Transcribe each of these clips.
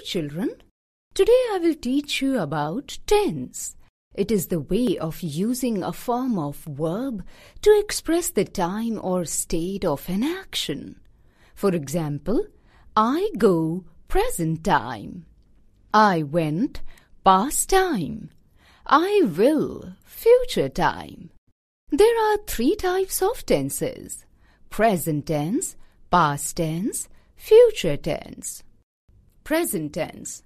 children. Today I will teach you about tense. It is the way of using a form of verb to express the time or state of an action. For example, I go present time. I went past time. I will future time. There are three types of tenses present tense, past tense, future tense present tense.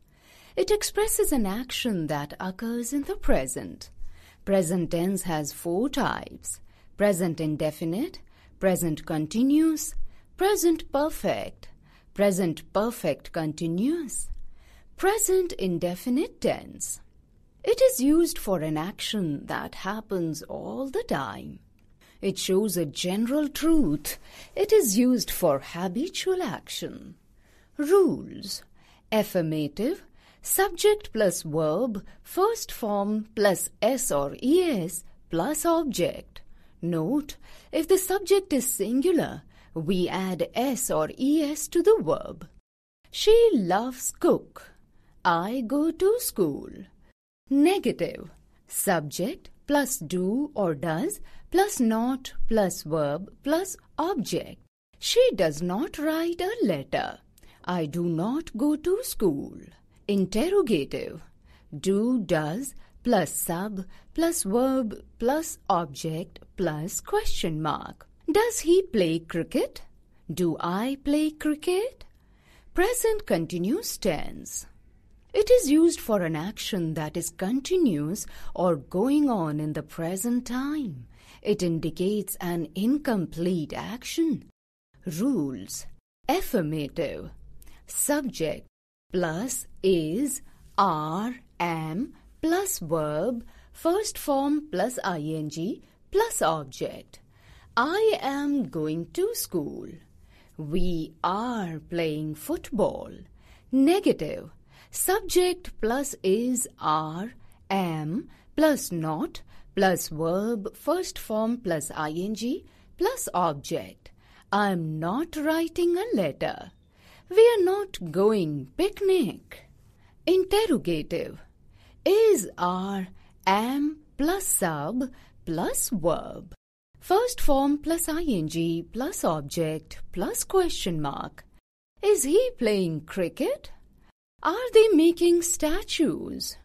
It expresses an action that occurs in the present. Present tense has four types present indefinite, present continuous, present perfect, present perfect continuous, present indefinite tense. It is used for an action that happens all the time. It shows a general truth. It is used for habitual action. Rules Affirmative, subject plus verb, first form plus s or es plus object. Note, if the subject is singular, we add s or es to the verb. She loves cook. I go to school. Negative, subject plus do or does plus not plus verb plus object. She does not write a letter. I do not go to school. Interrogative. Do, does, plus sub, plus verb, plus object, plus question mark. Does he play cricket? Do I play cricket? Present continuous tense. It is used for an action that is continuous or going on in the present time. It indicates an incomplete action. Rules. Affirmative subject plus is are am plus verb first form plus ing plus object. I am going to school. We are playing football. Negative. Subject plus is are, am, plus not, plus verb, first form plus ing, plus object. I'm not writing a letter. We are not going picnic. Interrogative is our am plus sub plus verb. First form plus ing plus object plus question mark. Is he playing cricket? Are they making statues?